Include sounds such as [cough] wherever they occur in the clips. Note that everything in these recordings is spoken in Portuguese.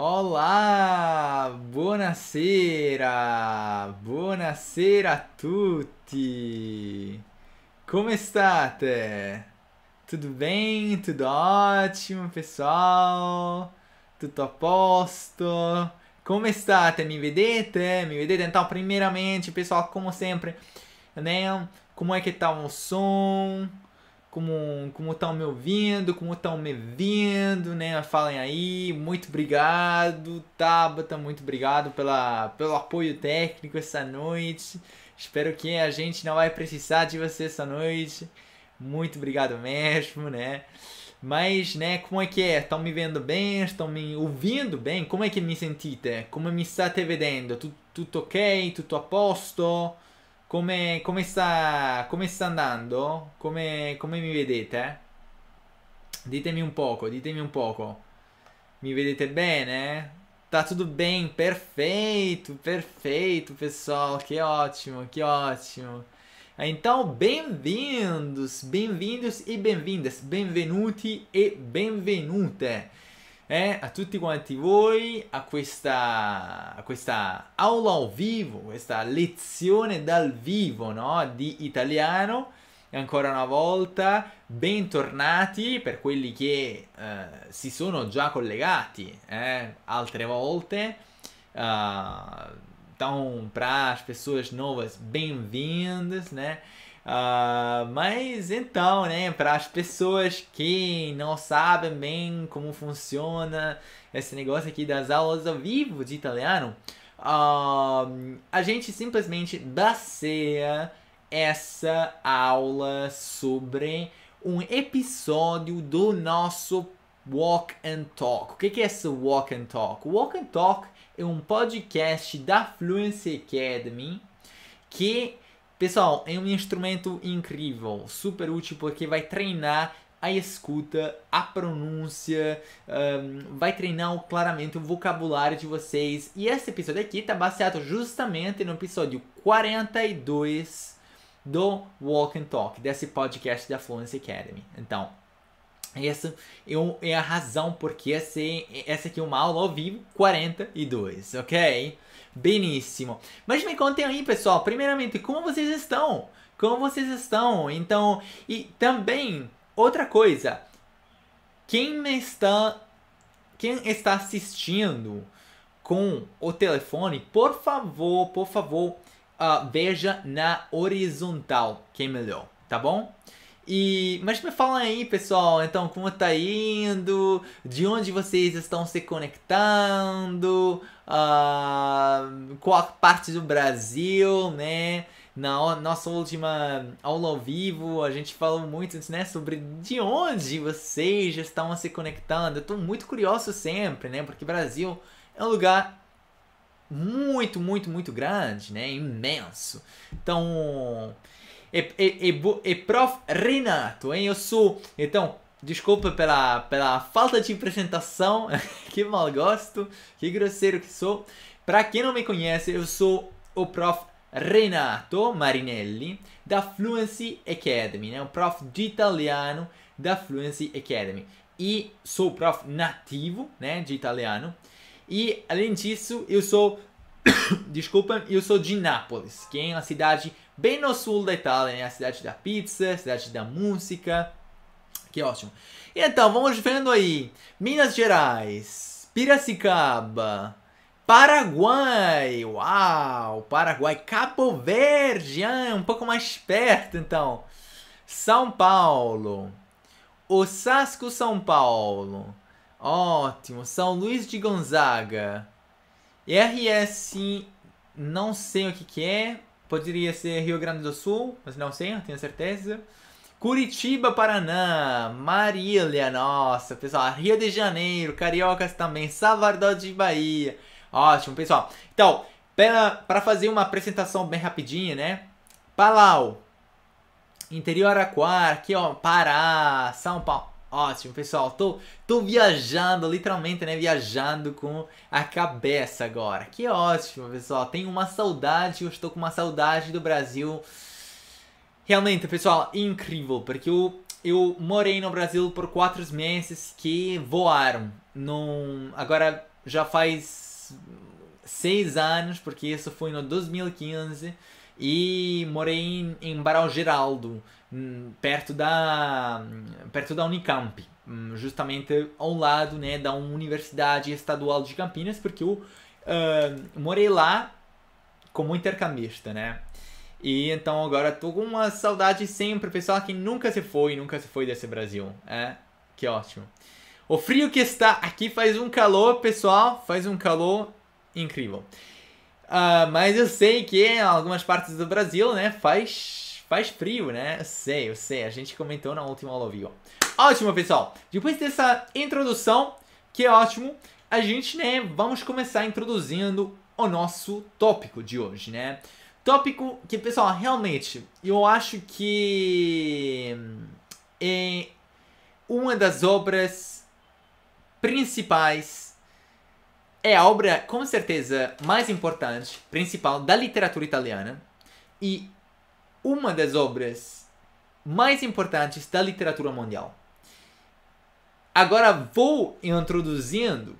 Olá! Buonasera! Buonasera a tutti! Como estáte? Tudo bem? Tudo ótimo, pessoal? Tudo a posto? Como estáte? Me vedete? Me vedete? Então, primeiramente, pessoal, como sempre, né? Como é que tá o som? como como estão me ouvindo, como estão me vendo, né? Falem aí, muito obrigado, Tabata, tá? tá muito obrigado pela, pelo apoio técnico essa noite. Espero que a gente não vai precisar de você essa noite. Muito obrigado mesmo, né? Mas, né, como é que é? Estão me vendo bem? Estão me ouvindo bem? Como é que me sentite? Como é me te vendo Tudo, tudo ok? Tudo a posto? Come, come, sta, come sta andando? Come, come mi vedete? Ditemi un poco, ditemi un poco. Mi vedete bene? Tá tudo bem, perfeito, perfeito, pessoal. Que ótimo, que ótimo. Então, bem-vindos, bem-vindos e bem-vindas, bem-vindos e bem-vindas eh, a tutti quanti voi a questa, a questa aula al vivo, questa lezione dal vivo no? di italiano. Ancora una volta, bentornati per quelli che eh, si sono già collegati eh, altre volte. Então, eh, para as pessoas novas, bem-vindas, né? Uh, mas então, né, para as pessoas que não sabem bem como funciona esse negócio aqui das aulas ao vivo de italiano, uh, a gente simplesmente baseia essa aula sobre um episódio do nosso Walk and Talk. O que é esse Walk and Talk? O Walk and Talk é um podcast da Fluency Academy que Pessoal, é um instrumento incrível, super útil porque vai treinar a escuta, a pronúncia, um, vai treinar claramente o vocabulário de vocês. E esse episódio aqui está baseado justamente no episódio 42 do Walk and Talk, desse podcast da Fluency Academy. Então, essa é, é a razão porque essa aqui é uma aula ao vivo 42, ok? beníssimo. Mas me contem aí, pessoal, primeiramente, como vocês estão? Como vocês estão? Então, e também, outra coisa, quem está, quem está assistindo com o telefone, por favor, por favor, uh, veja na horizontal, que é melhor, tá bom? E, mas me fala aí, pessoal, então como tá indo? De onde vocês estão se conectando? uh, ah, qual parte do Brasil, né? Na nossa última aula ao vivo, a gente falou muito né, sobre de onde vocês já estão se conectando. Eu estou muito curioso sempre, né? Porque Brasil é um lugar muito, muito, muito grande, né? Imenso. Então, e, e, e, e prof. Renato, hein? Eu sou, então, Desculpa pela, pela falta de apresentação, [laughs] que mal gosto, que grosseiro que sou. Para quem não me conhece, eu sou o prof. Renato Marinelli da Fluency Academy, né? um prof de italiano da Fluency Academy. E sou prof nativo né, de italiano. E além disso, eu sou. [coughs] Desculpa, eu sou de Nápoles, que é uma cidade bem no sul da Itália, né? a cidade da pizza, a cidade da música, que ótimo. Então, vamos vendo aí. Minas Gerais, Piracicaba, Paraguai. Uau, Paraguai. Cabo Verde, ah, um pouco mais perto então. São Paulo, Osasco, São Paulo. Ótimo. São Luís de Gonzaga. RS, não sei o que, que é. Poderia ser Rio Grande do Sul, mas não sei, não tenho certeza. Curitiba, Paraná, Marília, nossa, pessoal, Rio de Janeiro, Cariocas também, Salvador de Bahia. Ótimo, pessoal. Então, para fazer uma apresentação bem rapidinha, né? Palau, Interior Araquara, aqui ó, Pará, São Paulo. Ótimo, pessoal. Tô, tô viajando, literalmente, né? Viajando com a cabeça agora. Que ótimo, pessoal. Tenho uma saudade, eu estou com uma saudade do Brasil Realmente, pessoal, incrível, porque eu, eu morei no Brasil por quatro meses que voaram. Num, agora já faz seis anos, porque isso foi no 2015, e morei em, em Barão Geraldo, hum, perto da, perto da Unicamp, hum, justamente ao lado né, da Universidade Estadual de Campinas, porque eu uh, morei lá como intercambista, né? E então agora tô com uma saudade sempre, pessoal que nunca se foi, nunca se foi desse Brasil. É, que ótimo. O frio que está aqui faz um calor, pessoal, faz um calor incrível. Uh, mas eu sei que em algumas partes do Brasil, né, faz, faz frio, né? Eu sei, eu sei, a gente comentou na última aula vivo. Ótimo, pessoal! Depois dessa introdução, que é ótimo, a gente, né, vamos começar introduzindo o nosso tópico de hoje, né? Tópico que, pessoal, realmente, eu acho que é uma das obras principais, é a obra com certeza mais importante, principal da literatura italiana e uma das obras mais importantes da literatura mundial. Agora vou introduzindo,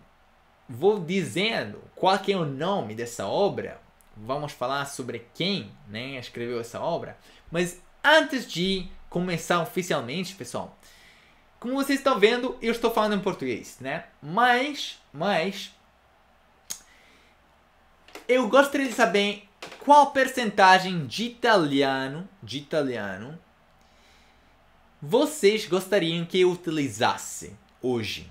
vou dizendo qual é o nome dessa obra vamos falar sobre quem né, escreveu essa obra. Mas antes de começar oficialmente, pessoal, como vocês estão vendo, eu estou falando em português, né? Mas, mas, eu gostaria de saber qual percentagem de italiano, de italiano, vocês gostariam que eu utilizasse hoje?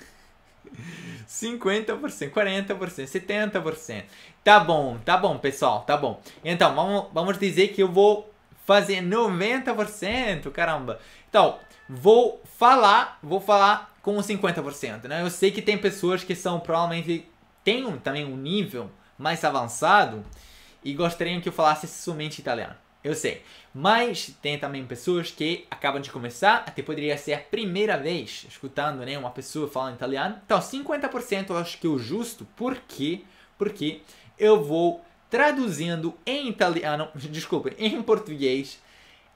50%, 40%, 70%. Tá bom, tá bom, pessoal, tá bom. Então, vamos, vamos dizer que eu vou fazer 90%, caramba. Então, vou falar, vou falar com 50%, né? Eu sei que tem pessoas que são provavelmente têm também um nível mais avançado e gostariam que eu falasse somente italiano eu sei. Mas tem também pessoas que acabam de começar, até poderia ser a primeira vez escutando né, uma pessoa falando italiano. Então, 50% eu acho que é o justo. Por quê? Porque eu vou traduzindo em italiano, [laughs] desculpe, em português,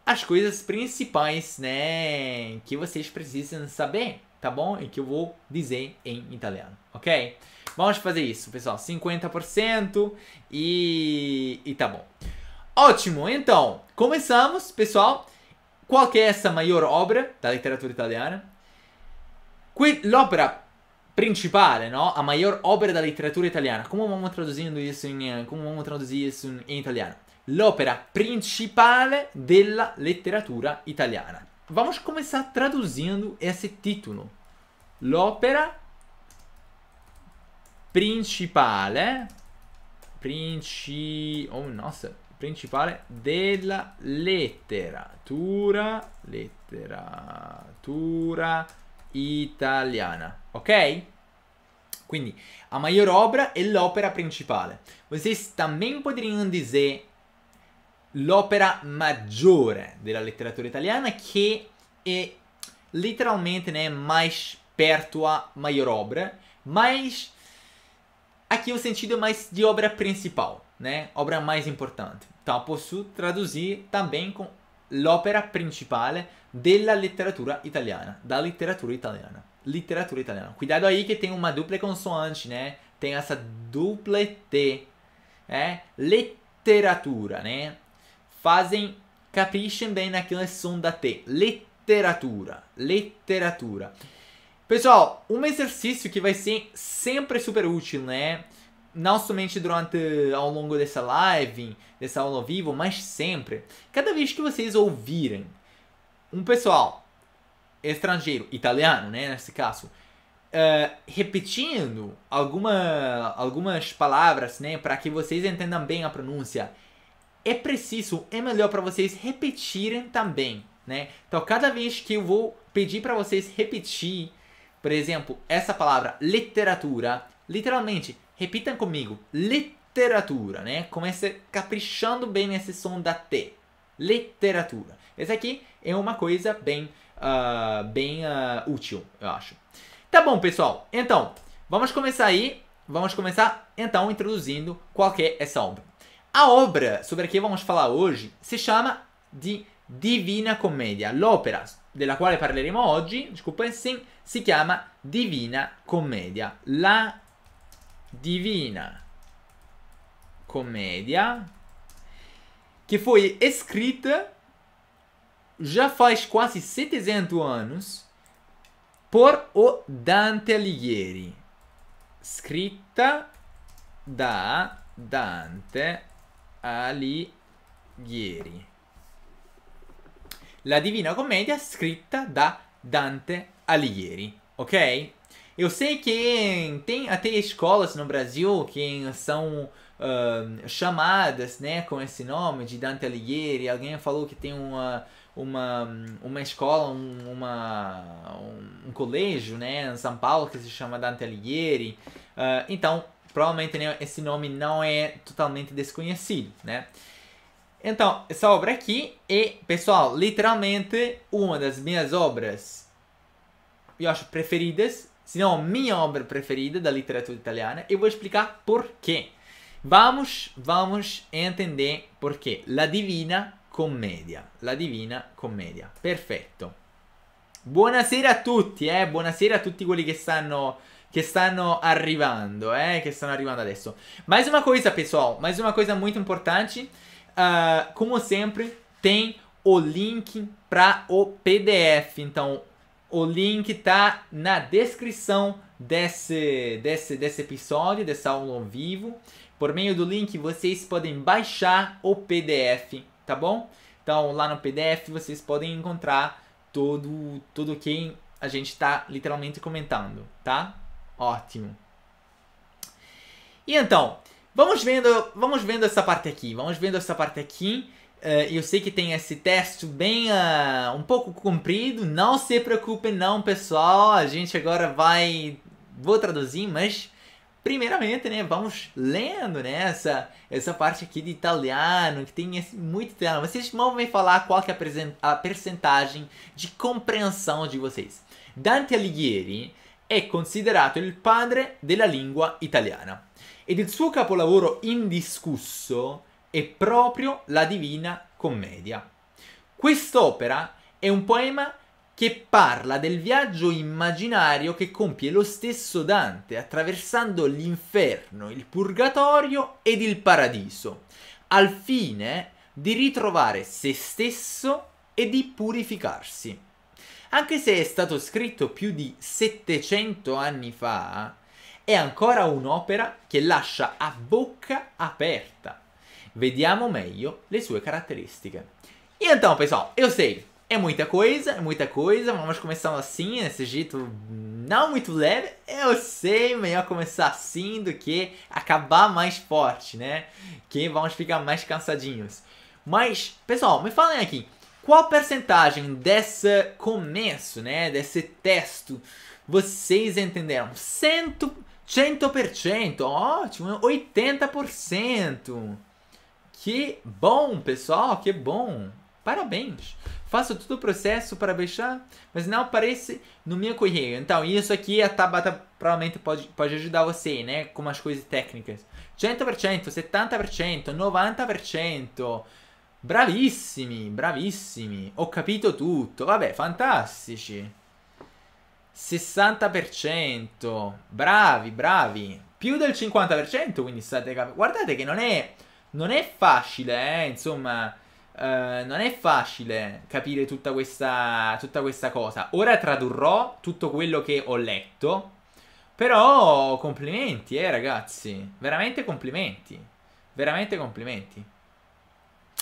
as coisas principais né, que vocês precisam saber, tá bom? E que eu vou dizer em italiano, ok? Vamos fazer isso, pessoal. 50% e, e tá bom. Ótimo, então, começamos, pessoal. Qual é essa maior obra da literatura italiana? L'opera principale, no? A maior obra da literatura italiana. Como vamos traduzindo isso em, eh, como vamos traduzir isso em italiano? L'opera principale della letteratura italiana. Vamos começar traduzindo esse título. L'opera principale princi... Oh, nossa. principale della letteratura, letteratura italiana, ok? Quindi a maior obra e l'opera principale. Vocês também poderiam dizer l'opera maggiore della letteratura italiana che è letteralmente, né, mais perto a maior obra, mas aqui o sentido é mais de obra principal. né, obra mais importante. Então posso traduzir também com l'opera principale della letteratura italiana, da literatura italiana. Literatura italiana. Cuidado aí que tem uma dupla consoante, né? Tem essa dupla T. É? Né? Literatura, né? Fazem, caprichem bem naquele som da T. Literatura. Literatura. Pessoal, um exercício que vai ser sempre super útil, né? não somente durante ao longo dessa live, dessa aula ao vivo, mas sempre. Cada vez que vocês ouvirem um pessoal estrangeiro, italiano, né, nesse caso, uh, repetindo alguma, algumas palavras, né, para que vocês entendam bem a pronúncia, é preciso, é melhor para vocês repetirem também, né? Então, cada vez que eu vou pedir para vocês repetir, por exemplo, essa palavra literatura, literalmente Repitam comigo. Literatura, né? Comece caprichando bem nesse som da T. Literatura. Esse aqui é uma coisa bem, uh, bem uh, útil, eu acho. Tá bom, pessoal. Então, vamos começar aí. Vamos começar, então, introduzindo qual que é essa obra. A obra sobre a que vamos falar hoje se chama de Divina Commedia. L'opera della quale parleremo oggi, desculpa, sim, si chiama Divina Commedia. La Divina Comédia, che foi escrita já faz quase 700 anos por o Dante Alighieri. Scritta da Dante Alighieri. La Divina Commedia scritta da Dante Alighieri, ok? Eu sei que tem até escolas no Brasil que são uh, chamadas né, com esse nome de Dante Alighieri. Alguém falou que tem uma, uma, uma escola, um, uma, um, um colégio né, em São Paulo que se chama Dante Alighieri. Uh, então, provavelmente né, esse nome não é totalmente desconhecido. Né? Então, essa obra aqui é, pessoal, literalmente uma das minhas obras, eu acho, preferidas se Senão, minha obra preferida da literatura italiana. e vou explicar porquê. Vamos, vamos entender porquê. La Divina Commedia. La Divina Commedia. Perfetto. Buonasera a tutti, eh? Buonasera a tutti quelli che stanno que stanno arrivando, eh? Que stanno arrivando adesso. Mais uma coisa, pessoal, mais uma coisa muito importante. Uh, como sempre, tem o link para o PDF. Então, O link tá na descrição desse, desse, desse episódio, dessa aula ao vivo. Por meio do link vocês podem baixar o PDF, tá bom? Então lá no PDF vocês podem encontrar todo o que a gente está literalmente comentando, tá? Ótimo. E então, vamos vendo, vamos vendo essa parte aqui, vamos vendo essa parte aqui. Eh, eu sei que tem esse texto bem uh, um pouco comprido, não se preocupem não, pessoal. A gente agora vai vou traduzir, mas primeiramente, né, vamos lendo né, essa, essa parte aqui de italiano, que tem esse, muito italiano. Vocês vão me falar qual que é a percentagem de compreensão de vocês. Dante Alighieri è é considerato il padre della lingua italiana ed il suo capolavoro indiscusso è proprio la Divina Commedia. Quest'opera è un poema che parla del viaggio immaginario che compie lo stesso Dante attraversando l'inferno, il purgatorio ed il paradiso, al fine di ritrovare se stesso e di purificarsi. Anche se è stato scritto più di 700 anni fa, è ancora un'opera che lascia a bocca aperta Vediamo meglio le sue características. E então, pessoal, eu sei, é muita coisa, é muita coisa. Vamos começar assim, nesse jeito não muito leve. Eu sei, melhor começar assim do que acabar mais forte, né? Que vamos ficar mais cansadinhos. Mas, pessoal, me falem aqui, qual percentagem desse começo, né, desse texto, vocês entenderam? Cento, 100%, ótimo, 80%. Que bom, pessoal, que bom. Parabéns. Faço todo o processo para deixar, mas não aparece no meu correio. Então, isso aqui a Tabata provavelmente pode, pode ajudar você, né? Com as coisas técnicas. 100%, 70%, 90%. bravíssimos bravíssimos Ho capito tutto. Vabbè, fantastici. 60%. Bravi, bravi. Più del 50%, quindi state capendo. Guardate che non è non è facile, eh, insomma, eh, non è facile capire tutta questa, tutta questa cosa. Ora tradurrò tutto quello che ho letto, però complimenti, eh, ragazzi, veramente complimenti, veramente complimenti.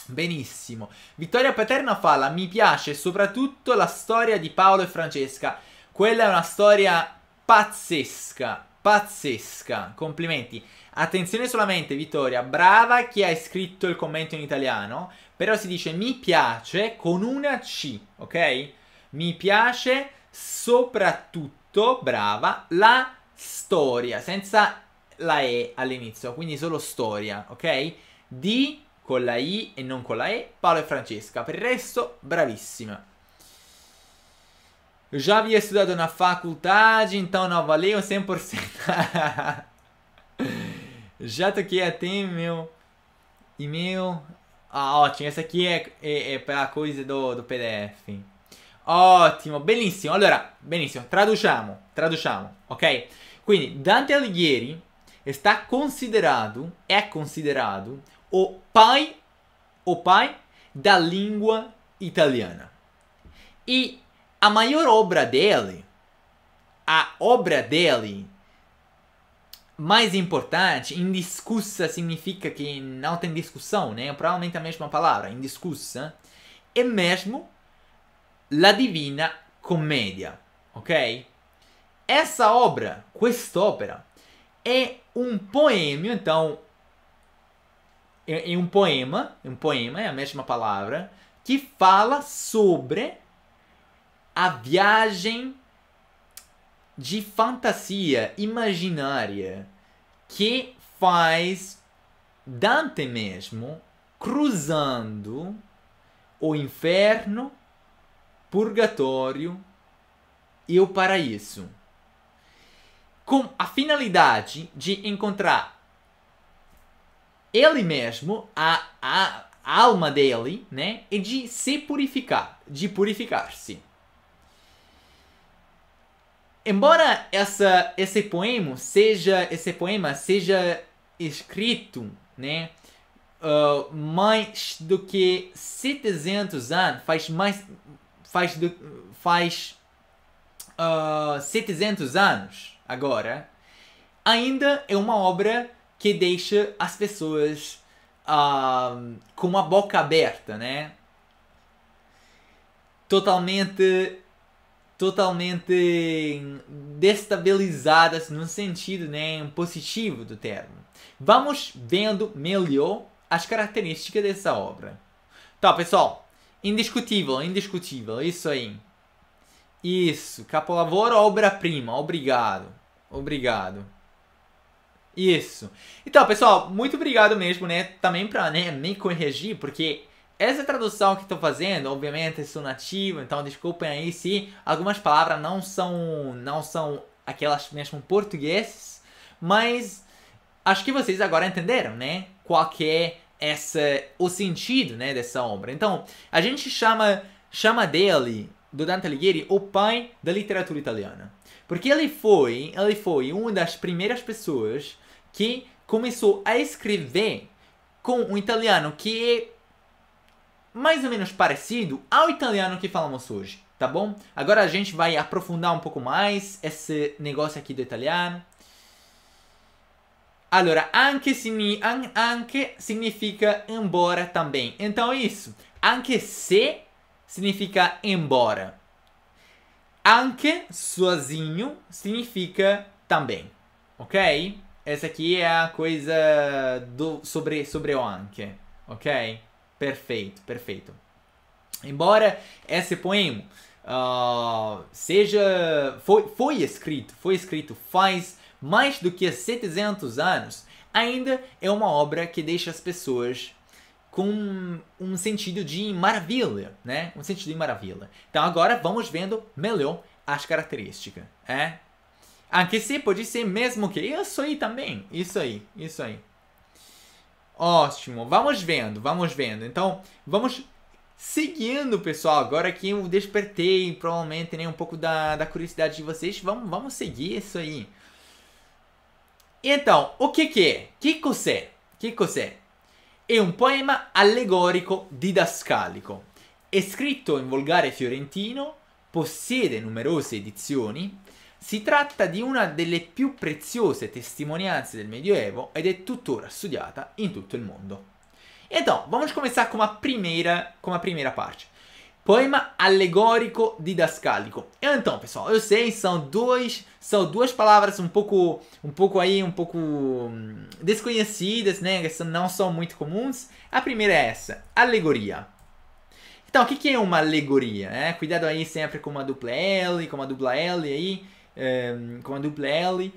Benissimo. Vittoria Paterna fa mi piace soprattutto la storia di Paolo e Francesca. Quella è una storia pazzesca, pazzesca. Complimenti. Attenzione solamente, Vittoria, brava chi ha scritto il commento in italiano, però si dice mi piace con una C, ok? Mi piace soprattutto, brava, la storia, senza la E all'inizio, quindi solo storia, ok? Di con la I e non con la E, Paolo e Francesca, per il resto bravissima. Já havia estudado na faculdade, então não valeu [laughs] 100%. [laughs] Já toquei até meu e-mail. Ah, ótimo. Essa aqui é, é, é para coisa do, do PDF. ótimo, benissimo. Allora, benissimo, traduciamo, traduciamo, ok? Quindi Dante Alighieri está considerado é considerado o pai, o pai da língua italiana. E a maior obra dele, a obra dele mais importante, indiscussa significa que não tem discussão, né? Provavelmente a mesma palavra, indiscussa, é mesmo La Divina Commedia, ok? Essa obra, quest'opera, é um poema, então, é, é um poema, é um poema, é a mesma palavra, que fala sobre a viagem de fantasia imaginária que faz Dante mesmo cruzando o inferno, purgatório e o paraíso. Com a finalidade de encontrar ele mesmo, a, a alma dele, né? E de se purificar, de purificar-se embora essa, esse poema seja esse poema seja escrito, né, uh, mais do que 700 anos, faz mais faz do, faz uh, 700 anos agora, ainda é uma obra que deixa as pessoas uh, com a boca aberta, né? Totalmente totalmente destabilizadas assim, no sentido né, positivo do termo. Vamos vendo melhor as características dessa obra. Tá, pessoal. Indiscutível, indiscutível. Isso aí. Isso. Capolavoro, obra-prima. Obrigado. Obrigado. Isso. Então, pessoal, muito obrigado mesmo, né? Também pra né, me corrigir, porque essa tradução que estou fazendo, obviamente, é sou nativo, então desculpem aí se algumas palavras não são, não são aquelas mesmo portugueses, mas acho que vocês agora entenderam, né? Qual que é essa, o sentido né, dessa obra. Então, a gente chama, chama dele, do Dante Alighieri, o pai da literatura italiana. Porque ele foi, ele foi uma das primeiras pessoas que começou a escrever com um italiano que é mais ou menos parecido ao italiano que falamos hoje, tá bom? Agora a gente vai aprofundar um pouco mais esse negócio aqui do italiano. Allora, anche, anche significa embora também. Então é isso. Anche se significa embora. Anche, sozinho, significa também. Ok? Essa aqui é a coisa do, sobre, sobre o anche. Ok? Perfeito, perfeito. Embora esse poema uh, seja foi, foi escrito, foi escrito faz mais do que 700 anos, ainda é uma obra que deixa as pessoas com um sentido de maravilha, né? Um sentido de maravilha. Então agora vamos vendo melhor as características, é? Aqui ah, sim pode ser mesmo que isso aí também, isso aí, isso aí. Ótimo, vamos vendo, vamos vendo. Então, vamos seguindo, pessoal. Agora que eu despertei, provavelmente, nem né, um pouco da, da curiosidade de vocês, vamos, vamos seguir isso aí. Então, o que que é? Que cos'è? É cos'è? poema alegórico didascalico. escrito em in fiorentino, possiede numerose edizioni Si tratta di una delle più preziose testimonianze del Medioevo ed è tuttora studiata in tutto il mundo. Então, vamos começar com a primeira, com a primeira parte. Poema alegórico didascálico. Então, pessoal, eu sei, são dois, são duas palavras um pouco, um pouco aí, um pouco hum, desconhecidas, né? Que não são muito comuns. A primeira é essa, alegoria. Então, o que, que é uma alegoria? Né? Cuidado aí sempre com uma dupla L, com uma dupla L aí. Ehm, com a dupla L.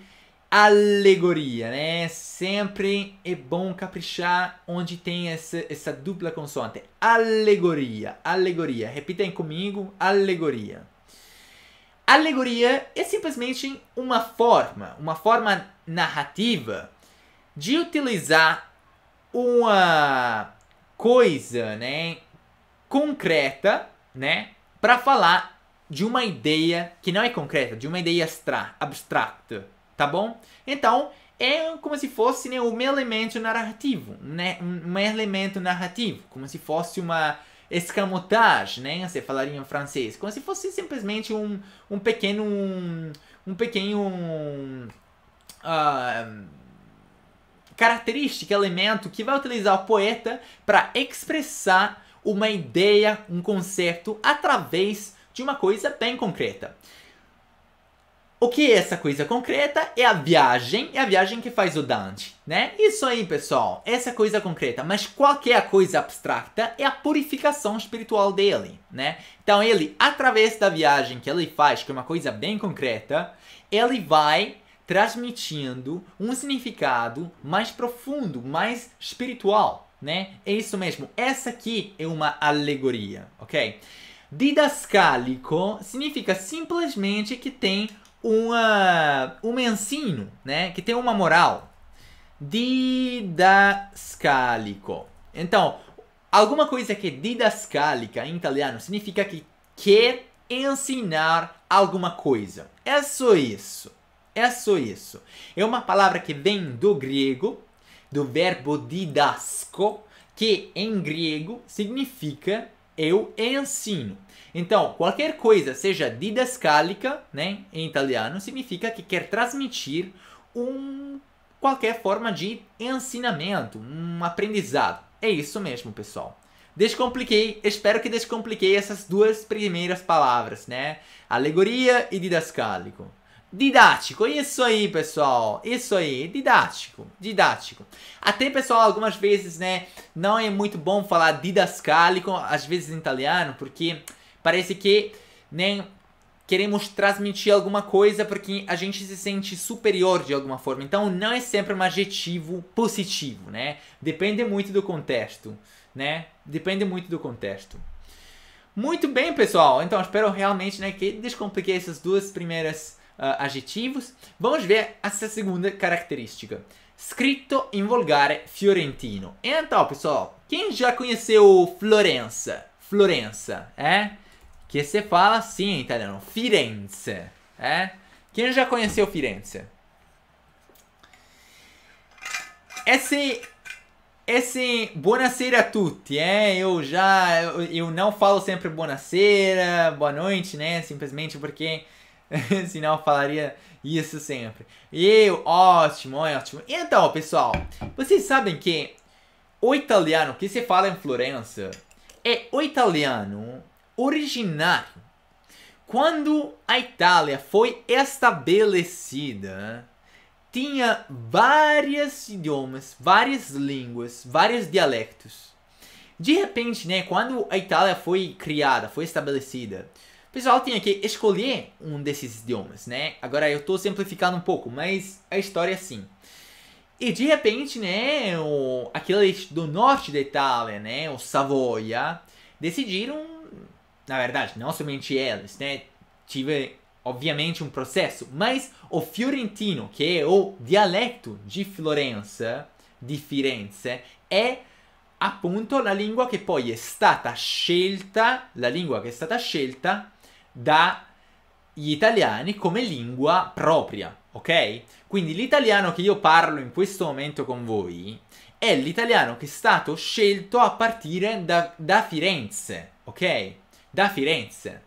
Alegoria, né? Sempre é bom caprichar onde tem essa, essa dupla consoante. Alegoria, alegoria. Repitem comigo, alegoria. Alegoria é simplesmente uma forma, uma forma narrativa de utilizar uma coisa, né, concreta, né, para falar de uma ideia que não é concreta, de uma ideia abstrata, tá bom? Então, é como se fosse né, um elemento narrativo, né? um elemento narrativo, como se fosse uma escamotagem, né? Você falaria em francês, como se fosse simplesmente um, um pequeno um, um pequeno um, uh, ah, característica, elemento que vai utilizar o poeta para expressar uma ideia, um conceito através de uma coisa bem concreta. O que é essa coisa concreta? É a viagem, é a viagem que faz o Dante, né? Isso aí, pessoal, essa coisa concreta. Mas qual que é a coisa abstrata? É a purificação espiritual dele, né? Então ele, através da viagem que ele faz, que é uma coisa bem concreta, ele vai transmitindo um significado mais profundo, mais espiritual, né? É isso mesmo. Essa aqui é uma alegoria, ok? Didascálico significa simplesmente que tem uma, um ensino, né? Que tem uma moral. Didascálico. Então, alguma coisa que é didascálica em italiano significa que quer ensinar alguma coisa. É só isso. É só isso. É uma palavra que vem do grego, do verbo didasco, que em grego significa eu ensino. Então, qualquer coisa seja didascálica, né, em italiano, significa que quer transmitir um qualquer forma de ensinamento, um aprendizado. É isso mesmo, pessoal. Descompliquei, espero que descompliquei essas duas primeiras palavras, né? Alegoria e didascálico. Didático, isso aí, pessoal. Isso aí, didático, didático. Até, pessoal, algumas vezes, né, não é muito bom falar didascálico, às vezes em italiano, porque parece que nem né, queremos transmitir alguma coisa porque a gente se sente superior de alguma forma. Então, não é sempre um adjetivo positivo, né? Depende muito do contexto, né? Depende muito do contexto. Muito bem, pessoal. Então, espero realmente, né, que descompliquei essas duas primeiras ah, adjetivos. Vamos ver essa segunda característica. Scritto in volgare fiorentino. Então, pessoal, quem já conheceu Florença? Florença, é? Que você fala assim em italiano, Firenze, é? Quem já conheceu Firenze? Esse esse buonasera a tutti, é? Eu já eu, eu não falo sempre buonasera, boa noite, né? Simplesmente porque [laughs] Senão falaria isso sempre. e ótimo, ótimo. Então, pessoal, vocês sabem que o italiano que se fala em Florença é o italiano originário. Quando a Itália foi estabelecida, tinha vários idiomas, várias línguas, vários dialectos. De repente, né, quando a Itália foi criada, foi estabelecida, pessoal tinha que escolher um desses idiomas, né? Agora eu estou simplificando um pouco, mas a história é assim. E de repente, né, o, aqueles do norte da Itália, né, o Savoia, decidiram, na verdade, não somente eles, né, tive obviamente um processo, mas o fiorentino, que é o dialeto de Florença, de Firenze, é, appunto la lingua che poi è stata scelta, la lingua che è stata scelta dagli italiani come lingua propria, ok? Quindi l'italiano che io parlo in questo momento con voi è l'italiano che è stato scelto a partire da, da Firenze, ok? Da Firenze.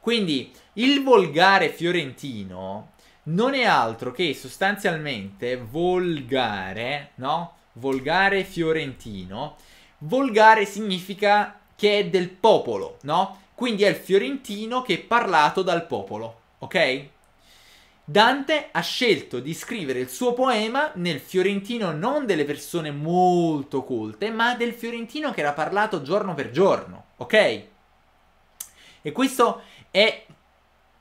Quindi il volgare fiorentino non è altro che sostanzialmente volgare, no? Volgare fiorentino. Volgare significa che è del popolo, no? Quindi è il fiorentino che è parlato dal popolo, ok? Dante ha scelto di scrivere il suo poema nel fiorentino non delle persone molto colte, ma del fiorentino che era parlato giorno per giorno, ok? E questo è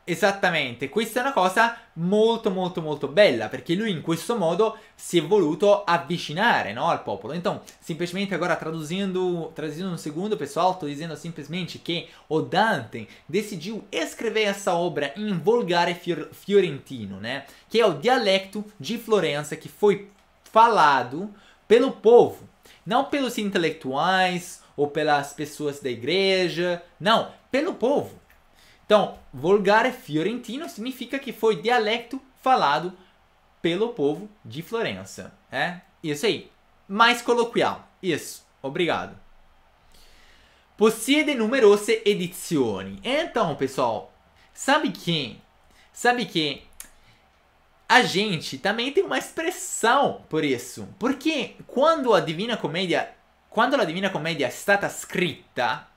Esattamente, questa è una cosa molto molto molto bella perché lui in questo modo si è voluto avvicinare no, al popolo. Então, simplesmente agora traduzindo, traduzindo um segundo, pessoal, estou dizendo simplesmente que o Dante decidiu escrever essa obra em volgare fior fiorentino, né? Que é o dialeto de Florença que foi falado pelo povo, não pelos intelectuais ou pelas pessoas da igreja, não, pelo povo. Então, volgare fiorentino significa que foi dialecto falado pelo povo de Florença. É isso aí. Mais coloquial. Isso. Obrigado. Possiede numerose edizioni. Então, pessoal, sabe que sabe que a gente também tem uma expressão por isso. Porque quando a Divina Comédia, quando a Divina Comédia è stata scritta,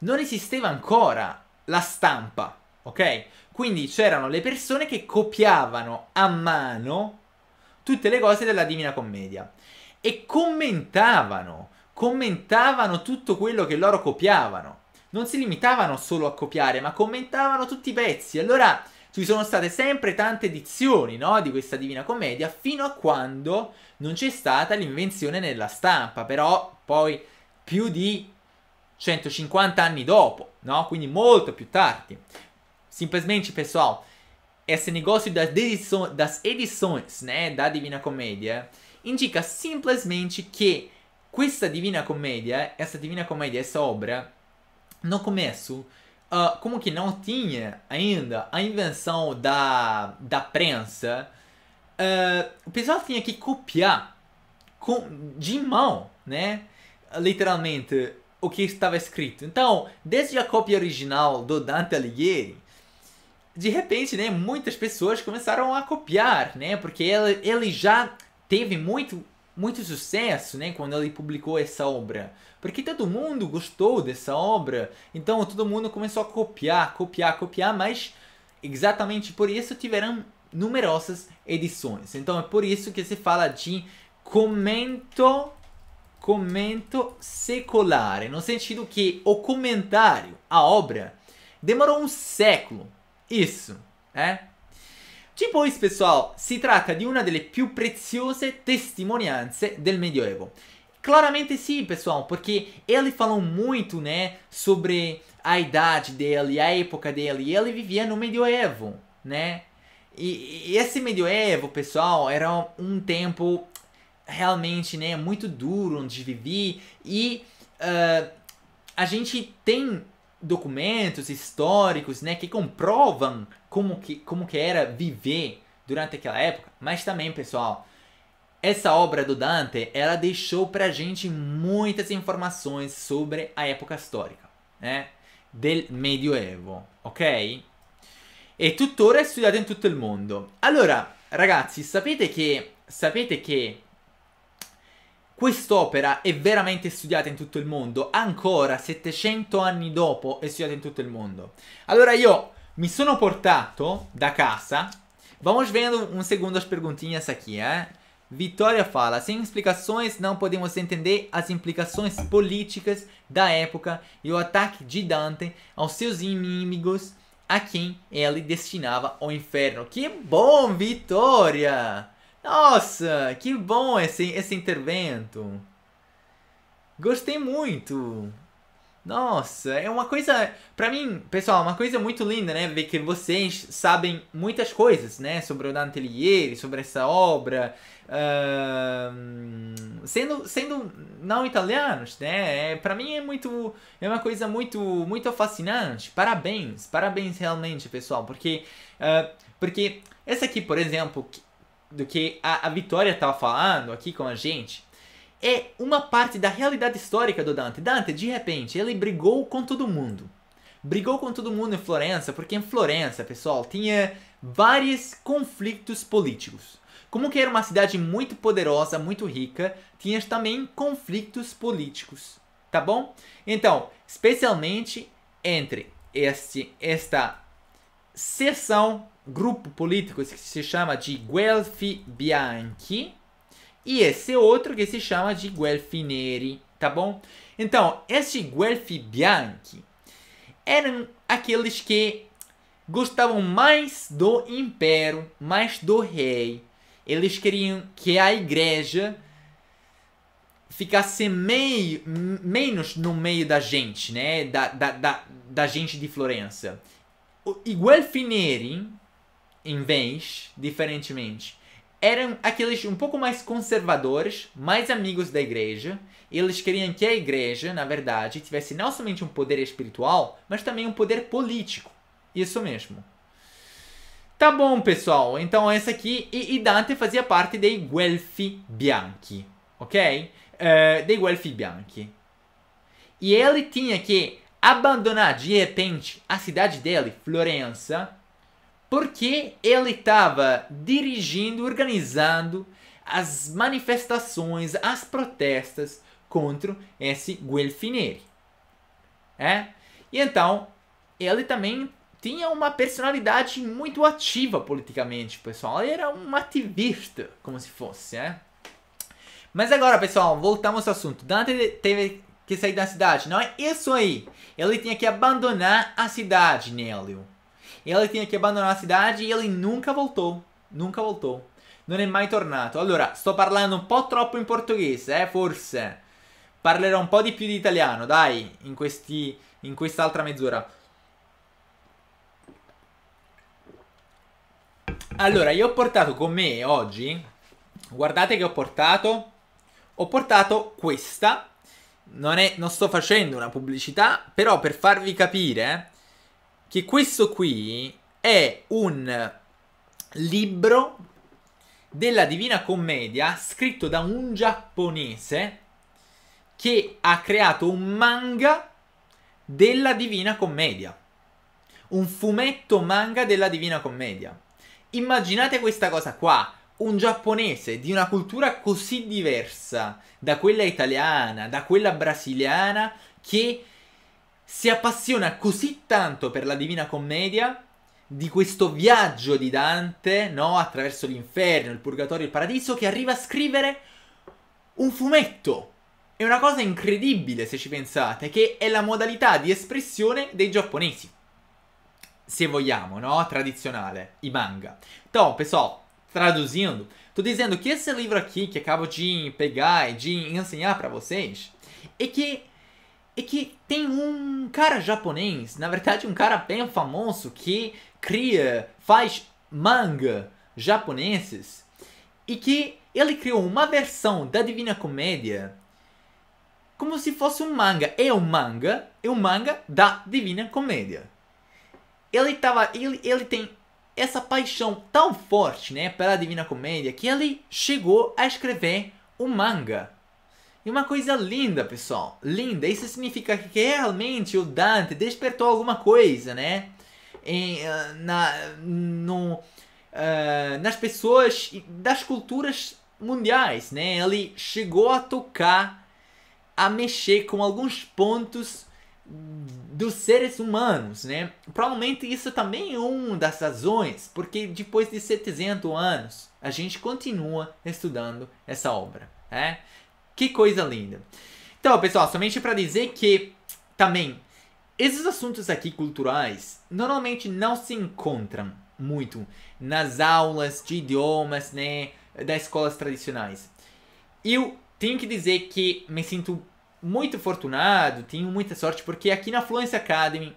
non esisteva ancora la stampa, ok? Quindi c'erano le persone che copiavano a mano tutte le cose della Divina Commedia e commentavano, commentavano tutto quello che loro copiavano. Non si limitavano solo a copiare, ma commentavano tutti i pezzi. Allora ci sono state sempre tante edizioni no, di questa Divina Commedia fino a quando non c'è stata l'invenzione nella stampa, però poi più di 150 anni dopo, no? quindi molto più tardi. Simplesmente, pessoal, esse negócio das, das edições né, da Divina Comédia indica simplesmente que questa Divina Comédia, essa Divina Comédia, essa obra, no começo, uh, como que não tinha ainda a invenção da, da prensa, uh, o pessoal tinha que copiar com, de mão, né? Literalmente, o que estava escrito. Então, desde a cópia original do Dante Alighieri, de repente, né, muitas pessoas começaram a copiar, né, porque ele, ele já teve muito, muito sucesso, né, quando ele publicou essa obra. Porque todo mundo gostou dessa obra, então todo mundo começou a copiar, copiar, copiar, mas exatamente por isso tiveram numerosas edições. Então é por isso que se fala de comento commento secolare, no sentido que o comentário, a obra, demorou um século. Isso, né? Depois, pessoal, si tratta di una delle più preziose testimonianze del Medioevo. Claramente sim, pessoal, porque ele falou muito, né, sobre a idade dele, a época dele, e ele vivia no Medioevo, né? E, e esse Medioevo, pessoal, era um tempo realmente né, é muito duro onde vivi e uh, a gente tem documentos históricos né, que comprovam como que, como que era viver durante aquela época, mas também, pessoal, essa obra do Dante, ela deixou pra gente muitas informações sobre a época histórica, né? Del Medioevo, ok? E tuttora è studiata in tutto il mondo. Allora, ragazzi, sapete che, sapete che Quest'opera è veramente studiata in tutto il mondo, ancora 700 anni dopo è studiata in tutto il mondo. Allora io mi sono portato da casa, vamos vendo um segundo as perguntinhas aqui, eh? Vitória fala: sem explicações não podemos entender as implicações políticas da época e o ataque de Dante aos seus inimigos a quem ele destinava ao inferno. Que bom, Vitória! Nossa, que bom esse, esse intervento. Gostei muito. Nossa, é uma coisa, para mim, pessoal, é uma coisa muito linda, né? Ver que vocês sabem muitas coisas, né? Sobre o Dante Alighieri, sobre essa obra, uh, sendo, sendo não italianos, né? É, para mim é muito, é uma coisa muito, muito fascinante. Parabéns, parabéns realmente, pessoal, porque, uh, porque essa aqui, por exemplo, do que a, a Vitória estava falando aqui com a gente, é uma parte da realidade histórica do Dante. Dante, de repente, ele brigou com todo mundo. Brigou com todo mundo em Florença, porque em Florença, pessoal, tinha vários conflitos políticos. Como que era uma cidade muito poderosa, muito rica, tinha também conflitos políticos, tá bom? Então, especialmente entre este, esta seção, grupo político que se chama de Guelfi Bianchi e esse outro que se chama de Guelfi Neri, tá bom? Então, este Guelfi Bianchi eram aqueles que gostavam mais do império, mais do rei. Eles queriam que a igreja ficasse meio, menos no meio da gente, né? Da, da, da, da gente de Florença igual Fineri, em vez, diferentemente, eram aqueles um pouco mais conservadores, mais amigos da igreja. Eles queriam que a igreja, na verdade, tivesse não somente um poder espiritual, mas também um poder político. Isso mesmo. Tá bom, pessoal. Então essa aqui e, Dante fazia parte dei Guelfi Bianchi, ok? Uh, eh, dei Guelfi Bianchi. E ele tinha que abandonar de repente a cidade dele, Florença, porque ele estava dirigindo, organizando as manifestações, as protestas contra esse Guelfineri. É? E então, ele também tinha uma personalidade muito ativa politicamente, pessoal. Ele era um ativista, como se fosse, né? Mas agora, pessoal, voltamos ao assunto. Dante teve que sair da cidade. Não é isso aí. Ele tinha que abandonar a cidade, Nélio. Ele tinha que abandonar a cidade e ele nunca voltou. Nunca voltou. Non è mai tornato. Allora, sto parlando un po' troppo in portoghese, eh, forse. Parlerò un po' di più di italiano, dai, in, questi, in quest'altra mezz'ora. Allora, io ho portato con me oggi, guardate che ho portato, ho portato questa non, è, non sto facendo una pubblicità, però per farvi capire che questo qui è un libro della Divina Commedia scritto da un giapponese che ha creato un manga della Divina Commedia. Un fumetto manga della Divina Commedia. Immaginate questa cosa qua un giapponese di una cultura così diversa da quella italiana, da quella brasiliana, che si appassiona così tanto per la Divina Commedia, di questo viaggio di Dante, no? Attraverso l'inferno, il purgatorio, il paradiso, che arriva a scrivere un fumetto. È una cosa incredibile se ci pensate, che è la modalità di espressione dei giapponesi. Se vogliamo, no? Tradizionale, i manga. Então, pessoal, Traduzindo, tô dizendo que esse livro aqui que acabo de pegar e de ensinar para vocês é que é que tem um cara japonês, na verdade um cara bem famoso que cria, faz manga japoneses e que ele criou uma versão da Divina Comédia como se fosse um manga. É um manga, é um manga da Divina Comédia. Ele tava, ele, ele tem essa paixão tão forte né, pela Divina Comédia que ele chegou a escrever um manga. E uma coisa linda, pessoal. Linda. Isso significa que realmente o Dante despertou alguma coisa, né? Em, ah, na, no, uh, nas pessoas das culturas mundiais, né? Ele chegou a tocar, a mexer com alguns pontos dos seres humanos, né? Provavelmente isso também é uma das razões, porque depois de 700 anos a gente continua estudando essa obra, né? Que coisa linda. Então, pessoal, somente para dizer que também esses assuntos aqui culturais normalmente não se encontram muito nas aulas de idiomas, né, das escolas tradicionais. Eu tenho que dizer que me sinto muito fortunado, tenho muita sorte, porque aqui na Fluency Academy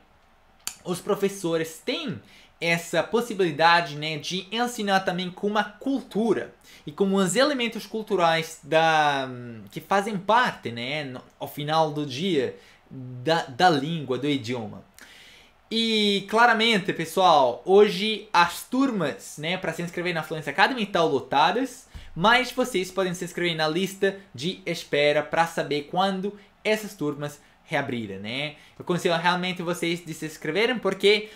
os professores têm essa possibilidade né, de ensinar também com uma cultura e com os elementos culturais da, que fazem parte, né, no, ao final do dia, da, da língua, do idioma. E claramente, pessoal, hoje as turmas né, para se inscrever na Fluency Academy estão lotadas mas vocês podem se inscrever na lista de espera para saber quando essas turmas reabriram, né? Eu aconselho realmente vocês de se inscreverem porque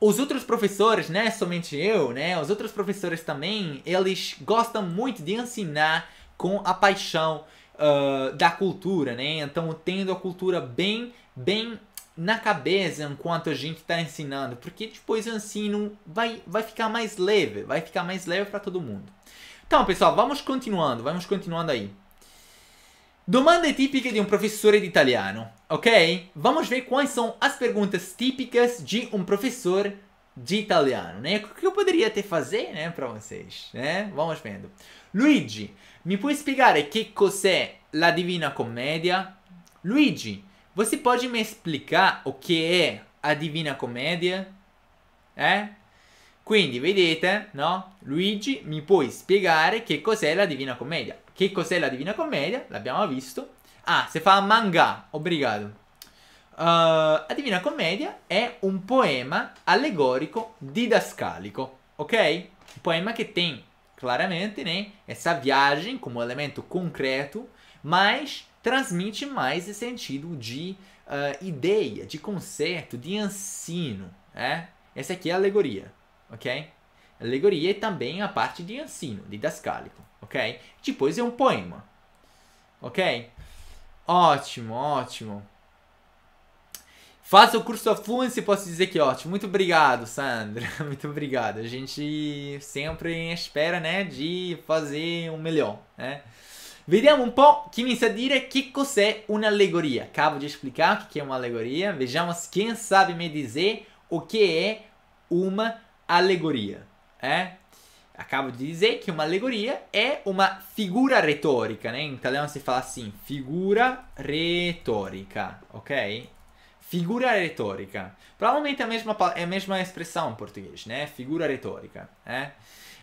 os outros professores, né, somente eu, né, os outros professores também, eles gostam muito de ensinar com a paixão uh, da cultura, né? Então, tendo a cultura bem, bem na cabeça enquanto a gente está ensinando, porque depois o ensino vai, vai ficar mais leve, vai ficar mais leve para todo mundo. Então, pessoal, vamos continuando, vamos continuando aí. Domande tipiche de um professor de italiano, ok? Vamos ver quais são as perguntas típicas de um professor de italiano, né? O que eu poderia ter fazer, né, para vocês, né? Vamos vendo. Luigi, me puoi spiegare che cos'è la Divina Commedia? Luigi, você pode me explicar o que é a Divina Comédia? É? Quindi vedete, no? Luigi, mi puoi spiegare che cos'è la Divina Commedia? Che cos'è la Divina Commedia? L'abbiamo visto. Ah, se fa manga, obrigado. Uh, eh, la Divina Commedia è un poema allegorico didascalico, ok? Um poema que tem claramente, né, essa viagem como elemento concreto, mas transmite mais esse sentido de uh, ideia, de conceito, de ensino, né? Essa aqui é a alegoria ok? Alegoria é também a parte de ensino, didascálico, ok? Depois é um poema, ok? Ótimo, ótimo. Faça o curso da Fluency, posso dizer que é ótimo. Muito obrigado, Sandra. [laughs] Muito obrigado. A gente sempre espera, né, de fazer o melhor, né? Vediamo un po' chi mi sa dire che cos'è un'allegoria. Acabo de explicar o que é uma alegoria. Vejamos quem sabe me dizer o que é uma alegoria alegoria. É? Acabo de dizer que uma alegoria é uma figura retórica, né? Em italiano se fala assim, figura retórica, ok? Figura retórica. Provavelmente é a mesma, é a mesma expressão em português, né? Figura retórica. É?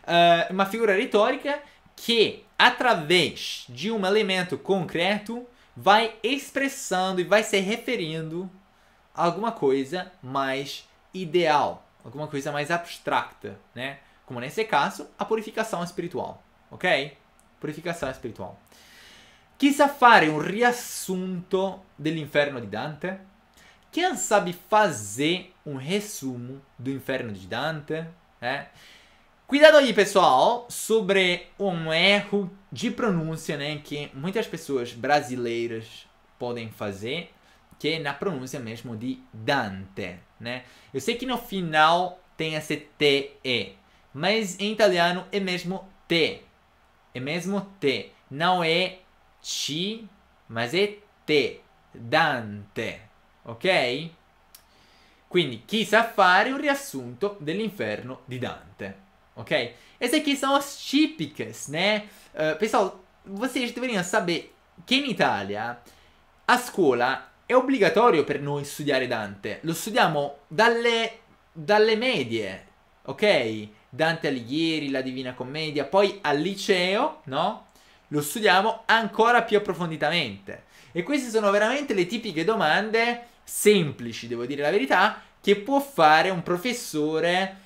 Uh, uma figura retórica que, através de um elemento concreto, vai expressando e vai se referindo a alguma coisa mais ideal, alguma coisa mais abstrata, né? Como nesse caso, a purificação espiritual, ok? Purificação espiritual. Chissà fare um riassunto dell'inferno di Dante? Quem sabe fazer um resumo do inferno de Dante? É? Cuidado aí, pessoal, sobre um erro de pronúncia né, que muitas pessoas brasileiras podem fazer que é na pronúncia mesmo de Dante, né? Eu sei que no final tem esse TE, mas em italiano é mesmo T. É mesmo T. Não é T, mas é T. Dante, ok? Quindi chi sa fare un riassunto dell'inferno di Dante, ok? Essas aqui são as típicas, né? Uh, pessoal, vocês deveriam saber que em Itália a escola è obbligatorio per noi studiare Dante. Lo studiamo dalle, dalle medie, ok? Dante Alighieri, la Divina Commedia, poi al liceo, no? Lo studiamo ancora più approfonditamente. E queste sono veramente le tipiche domande semplici, devo dire la verità, che può fare un professore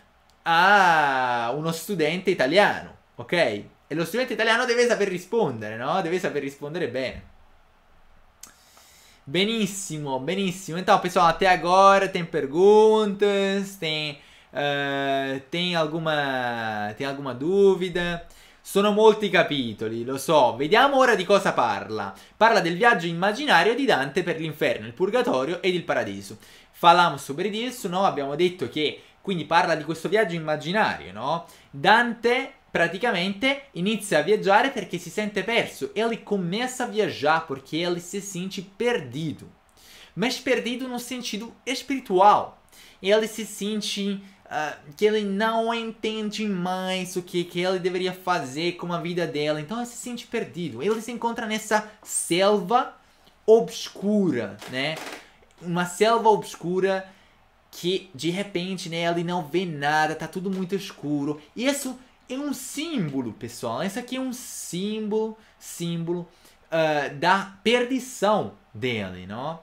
a uno studente italiano, ok? E lo studente italiano deve saper rispondere, no? Deve saper rispondere bene. Benissimo, benissimo. Então, pessoal, até agora tem perguntas, tem, uh, tem, alguma, tem alguma dúvida? Sono molti capitoli, lo so. Vediamo ora di cosa parla. Parla del viaggio immaginario di Dante per l'inferno, il purgatorio ed il paradiso. Falam sobre isso, no? Abbiamo detto che quindi parla di questo viaggio immaginario, no? Dante praticamente inizia a viajar porque se sente perso. Ele começa a viajar porque ele se sente perdido. Mas perdido no sentido espiritual. Ele se sente uh, que ele não entende mais o que, que ele deveria fazer com a vida dela. Então ele se sente perdido. Ele se encontra nessa selva obscura, né? Uma selva obscura que de repente né, ele não vê nada, tá tudo muito escuro. E isso é um símbolo, pessoal. Esse aqui é um símbolo, símbolo uh, da perdição dele, não?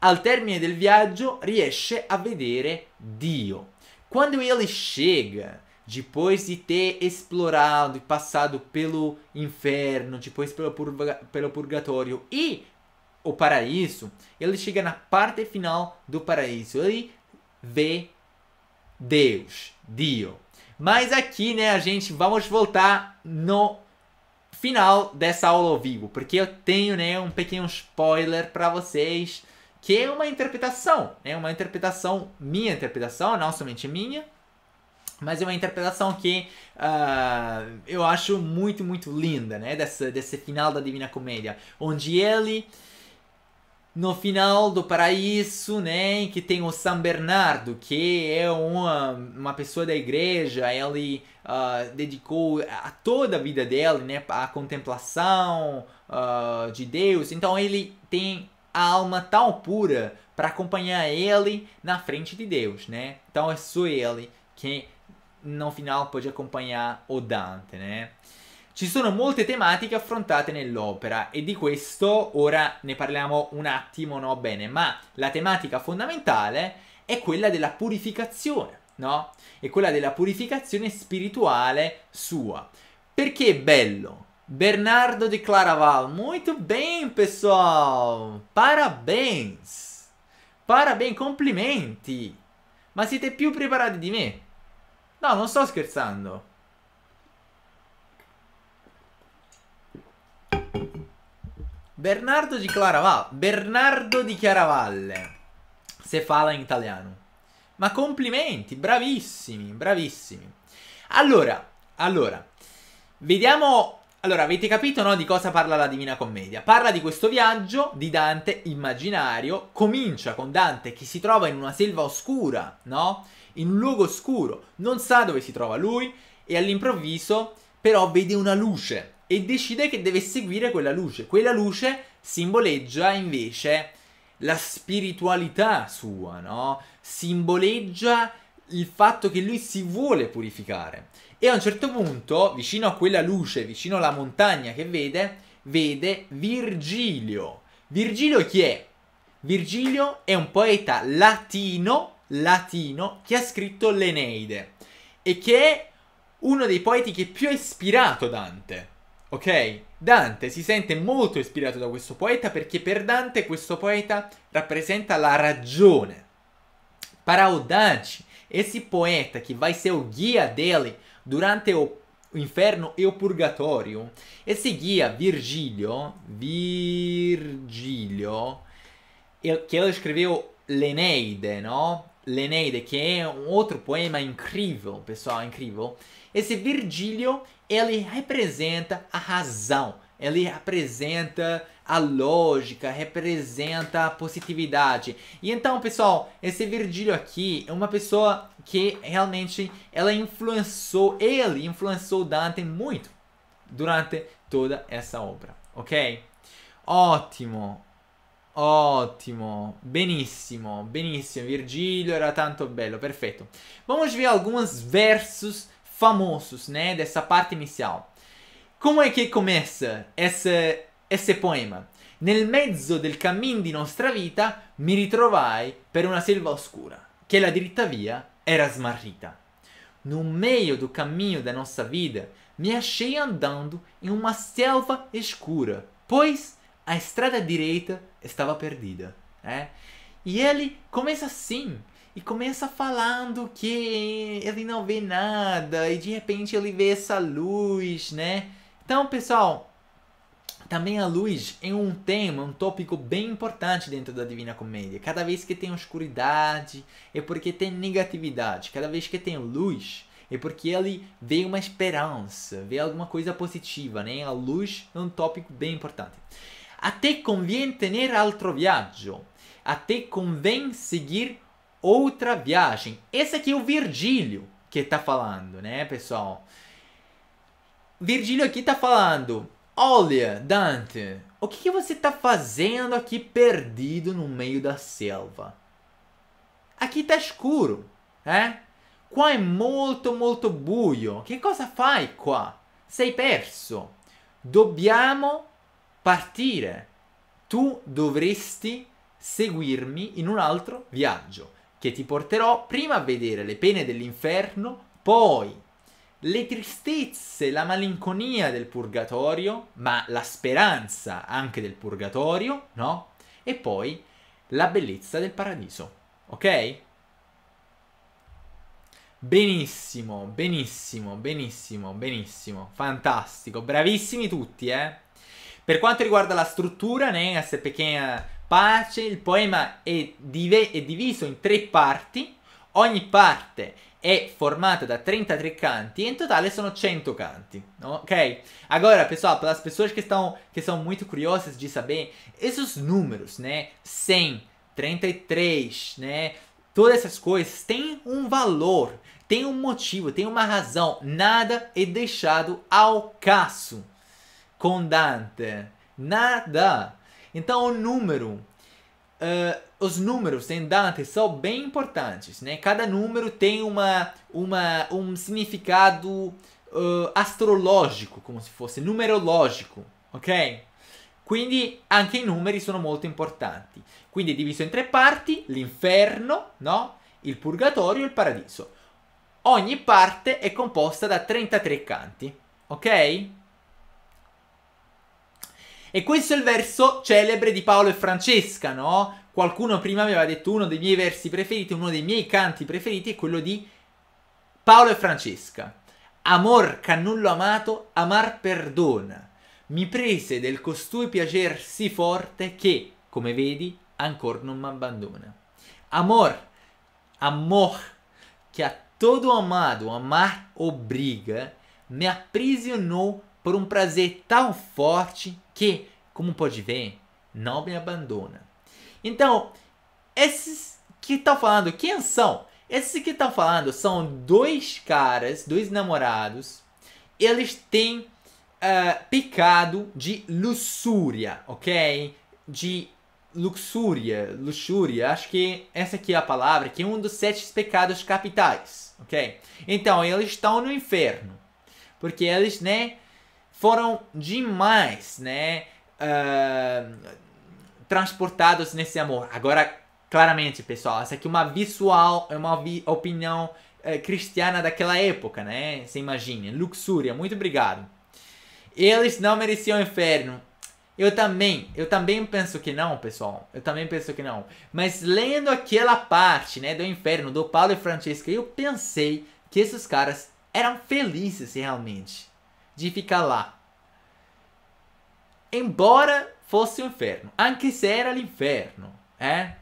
Al termine del viaggio riesce a vedere Dio. Quando ele chega, depois de ter explorado e passado pelo inferno, depois pelo, purga, pelo purgatório e o paraíso, ele chega na parte final do paraíso. Ele vê Deus, Dio. Mas aqui, né, a gente vamos voltar no final dessa aula ao vivo, porque eu tenho, né, um pequeno spoiler para vocês, que é uma interpretação, é né, uma interpretação, minha interpretação, não somente minha, mas é uma interpretação que uh, eu acho muito, muito linda, né? Desse, desse final da Divina Comédia, onde ele no final do paraíso, né, que tem o São Bernardo, que é uma, uma pessoa da igreja, ele uh, dedicou a toda a vida dele, né, à contemplação uh, de Deus. Então ele tem a alma tão pura para acompanhar ele na frente de Deus, né? Então é só ele que no final pode acompanhar o Dante, né? Ci sono molte tematiche affrontate nell'opera e di questo ora ne parliamo un attimo, no? Bene, ma la tematica fondamentale è quella della purificazione, no? È quella della purificazione spirituale sua. Perché è bello? Bernardo di Claraval, muito ben, pessoal! Parabéns! Parabéns, complimenti! Ma siete più preparati di me? No, non sto scherzando. Bernardo di Claravalle. Bernardo di Chiaravalle. Se fala in italiano. Ma complimenti, bravissimi, bravissimi. Allora, allora, vediamo... Allora, avete capito, no, di cosa parla la Divina Commedia? Parla di questo viaggio di Dante immaginario, comincia con Dante che si trova in una selva oscura, no? In un luogo oscuro, non sa dove si trova lui e all'improvviso però vede una luce e decide che deve seguire quella luce. Quella luce simboleggia invece la spiritualità sua, no? Simboleggia il fatto che lui si vuole purificare. E a un certo punto, vicino a quella luce, vicino alla montagna che vede, vede Virgilio. Virgilio chi è? Virgilio è un poeta latino, latino che ha scritto l'Eneide e che è uno dei poeti che più ha ispirato Dante. Ok? Dante si sente molto ispirato da questo poeta perché per Dante questo poeta rappresenta la ragione. Para o Dante, esse poeta che vai ser o guia dele durante o inferno e o purgatório, esse guia Virgilio, Virgílio, que ele escreveu L'Eneide, não? L'Eneide, que é um outro poema incrível, pessoal, incrível. Esse Virgilio ele representa a razão, ele representa a lógica, representa a positividade. E então, pessoal, esse Virgílio aqui é uma pessoa que realmente ela influenciou, ele influenciou Dante muito durante toda essa obra, ok? Ótimo, ótimo, benissimo, benissimo. Virgílio era tanto bello, perfeito. Vamos ver alguns versos famosos, né, dessa parte inicial. Como é que começa esse, esse poema? Nel mezzo del cammin di nostra vita mi ritrovai per una selva oscura, che la direita via era smarrita. No meio do caminho da nossa vida, me achei andando em uma selva escura, pois a estrada direita estava perdida. Né? E ele começa assim, e começa falando que ele não vê nada e de repente ele vê essa luz, né? Então, pessoal, também a luz é um tema, um tópico bem importante dentro da Divina Comédia. Cada vez que tem oscuridade é porque tem negatividade. Cada vez que tem luz é porque ele vê uma esperança, vê alguma coisa positiva, né? A luz é um tópico bem importante. Até convém ter altro viaggio. Até convém seguir outra viagem. Esse aqui é o Virgílio que tá falando, né, pessoal? Virgílio aqui tá falando: Olha, Dante, o que, que você tá fazendo aqui perdido no meio da selva? Aqui tá escuro, né? Qua é muito, muito buio. Que cosa fai qua? Sei perso. Dobbiamo partire. Tu dovresti seguirmi in un altro viaggio. che ti porterò prima a vedere le pene dell'inferno, poi le tristezze, la malinconia del purgatorio, ma la speranza anche del purgatorio, no? E poi la bellezza del paradiso, ok? Benissimo, benissimo, benissimo, benissimo, fantastico, bravissimi tutti, eh? Per quanto riguarda la struttura, né, essa pequena pace, il poema è, div- è diviso in tre parti, ogni parte è formata da 33 canti e em total são 100 canti, ok? Agora, pessoal, para as pessoas que estão que são muito curiosas de saber esses números, né? 100, 33, né? Todas essas coisas têm um valor, tem um motivo, tem uma razão. Nada é deixado ao caso com Dante. Nada Então o número, uh, os números em Dante são bem importantes, né? Cada número tem uma, uma, um significado uh, astrológico, como se fosse numerológico, ok? Quindi anche i numeri sono molto importanti. Quindi è diviso in tre parti, l'inferno, no? Il purgatorio e il paradiso. Ogni parte è composta da 33 canti, ok? E questo è il verso celebre di Paolo e Francesca, no? Qualcuno prima mi aveva detto uno dei miei versi preferiti, uno dei miei canti preferiti è quello di Paolo e Francesca. Amor cannullo amato, amar perdona. Mi prese del costui piacer sì forte che, come vedi, ancor non m'abbandona. Amor, amor, che a todo amado amar obriga, me aprisiou por um prazer tão forte que, como pode ver, não me abandona. Então, esses que estão falando, quem são? Esses que estão falando são dois caras, dois namorados. Eles têm uh, ah, pecado de luxúria, ok? De luxúria, luxúria, acho que essa aqui é a palavra, que é um dos sete pecados capitais, ok? Então, eles estão no inferno, porque eles, né, foram demais, né? Uh, transportados nesse amor. Agora, claramente, pessoal, essa aqui é uma visual, é uma vi opinião uh, cristiana daquela época, né? Você imagina. Luxúria, muito obrigado. Eles não mereciam o inferno. Eu também, eu também penso que não, pessoal. Eu também penso que não. Mas lendo aquela parte, né, do inferno do Paulo e Francesca, eu pensei que esses caras eram felizes realmente de ficar lá. Embora fosse o um inferno, anche se era l'inferno, eh?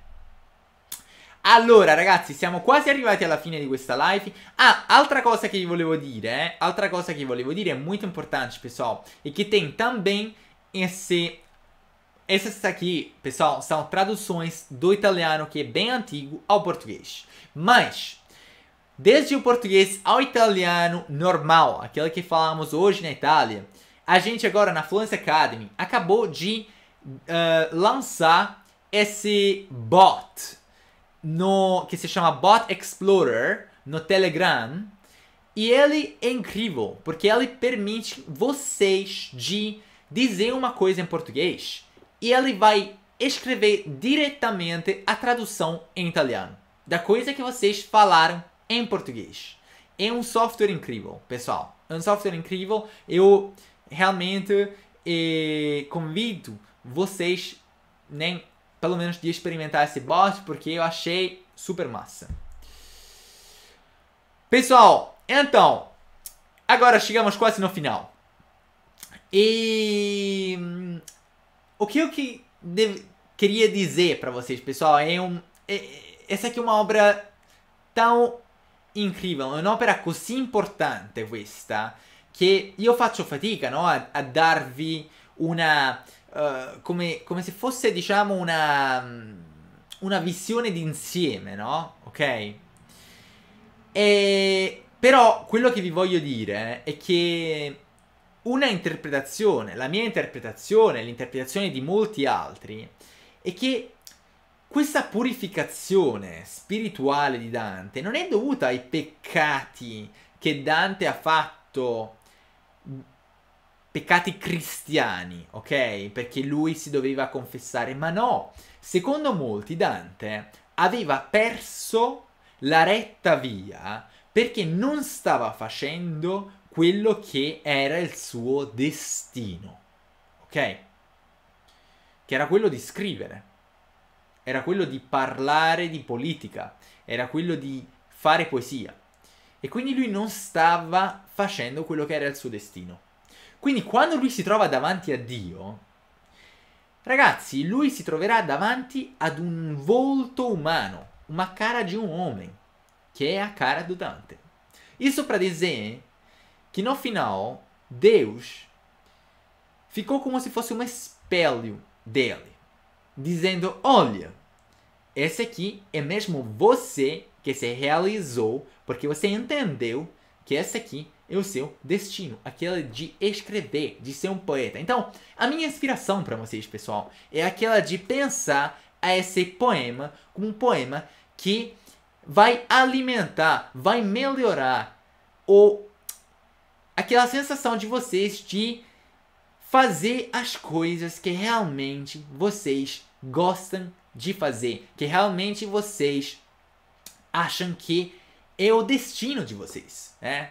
Allora ragazzi siamo quasi arrivati alla fine di questa live Ah, altra coisa que vi volevo dire eh? Altra coisa que volevo dire é muito importante pessoal E que tem também esse essas aqui, pessoal, são traduções do italiano que é bem antigo ao português. Mas Desde o português ao italiano normal, aquele que falamos hoje na Itália, a gente agora na Fluency Academy acabou de uh, lançar esse bot no que se chama Bot Explorer no Telegram e ele é incrível porque ele permite vocês de dizer uma coisa em português e ele vai escrever diretamente a tradução em italiano da coisa que vocês falaram em português. É um software incrível, pessoal. É um software incrível. Eu realmente eh, convido vocês, nem né, pelo menos, de experimentar esse bot, porque eu achei super massa. Pessoal, então, agora chegamos quase no final. E hum, o que eu que queria dizer para vocês, pessoal, é um é, essa aqui é uma obra tão incredibile, è un'opera così importante questa che io faccio fatica no? a, a, darvi una... Uh, come, come, se fosse diciamo una, una visione d'insieme, no? Ok? E, però quello che vi voglio dire è che una interpretazione, la mia interpretazione, l'interpretazione di molti altri, è che questa purificazione spirituale di Dante non è dovuta ai peccati che Dante ha fatto, peccati cristiani, ok? Perché lui si doveva confessare, ma no, secondo molti Dante aveva perso la retta via perché non stava facendo quello che era il suo destino, ok? Che era quello di scrivere era quello di parlare di politica, era quello di fare poesia. E quindi lui non stava facendo quello che era il suo destino. Quindi quando lui si trova davanti a Dio, ragazzi, lui si troverà davanti ad un volto umano, una cara di un uomo, che è a cara di Dante. Il para dizer que no Deus ficou come se fosse un espelho dele, dicendo, Olha, esse aqui é mesmo você que se realizou, porque você entendeu que esse aqui é o seu destino, aquela de escrever, de ser um poeta. Então, a minha inspiração para vocês, pessoal, é aquela de pensar a esse poema como um poema que vai alimentar, vai melhorar ou aquela sensação de vocês de fazer as coisas que realmente vocês gostam de fazer, que realmente vocês acham que é o destino de vocês, né?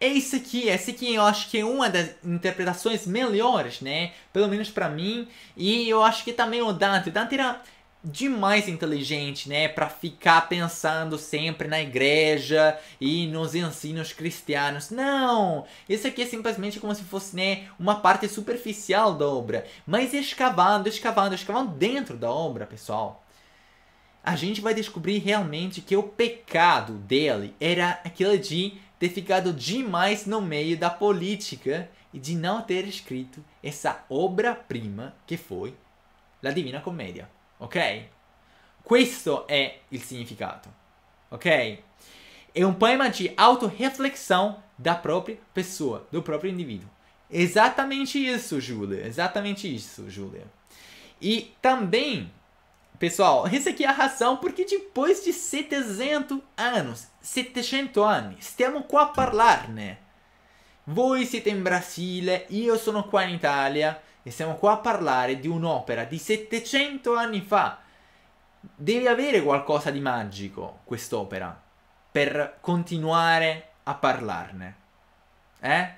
É isso aqui, essa aqui eu acho que é uma das interpretações melhores, né? Pelo menos para mim. E eu acho que também o Dante. O Dante era demais inteligente, né, para ficar pensando sempre na igreja e nos ensinos cristianos. Não, isso aqui é simplesmente como se fosse, né, uma parte superficial da obra, mas escavando, escavando, escavando dentro da obra, pessoal. A gente vai descobrir realmente que o pecado dele era aquele de ter ficado demais no meio da política e de não ter escrito essa obra-prima que foi La Divina Comédia ok? Questo è il significato, ok? È um poema de autorreflexão da própria pessoa, do próprio indivíduo. Exatamente isso, Júlia. Exatamente isso, Júlia. E também, pessoal, essa aqui é a razão porque depois de 700 anos, 700 anos, estamos qua a falar, né? Voi siete em Brasile, eu estou qua em Itália. E siamo qua a parlare di un'opera di 700 anni fa. Deve avere qualcosa di magico quest'opera per continuare a parlarne. Eh?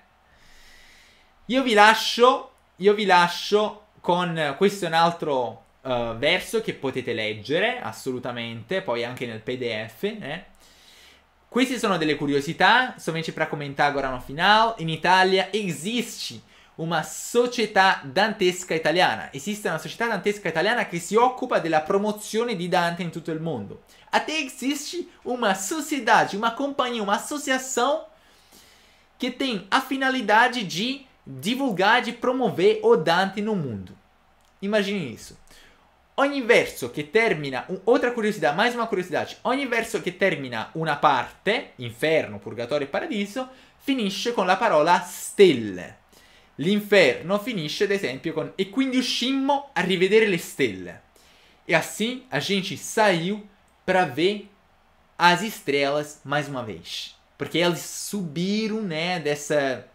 Io vi lascio, io vi lascio con questo è un altro uh, verso che potete leggere assolutamente, poi anche nel PDF, eh? Queste sono delle curiosità, sono somente para comentar agora no final. In Italia existe uma società dantesca italiana. Esiste una società dantesca italiana che si occupa della promozione di Dante in tutto il mondo. Até existe uma sociedade, uma companhia, uma associação que tem a finalidade de divulgar, e promover o Dante no mundo. Imagine isso. Ogni verso che termina, outra curiosità, mais uma curiosidade, ogni verso che termina una parte, inferno, purgatorio e paradiso, finisce con la parola stelle. L'inferno finisce, ad esempio, con E quindi uscimmo a rivedere le stelle. E assim a gente saiu para ver as estrelas mais uma vez. Porque eles subiram, né, dessa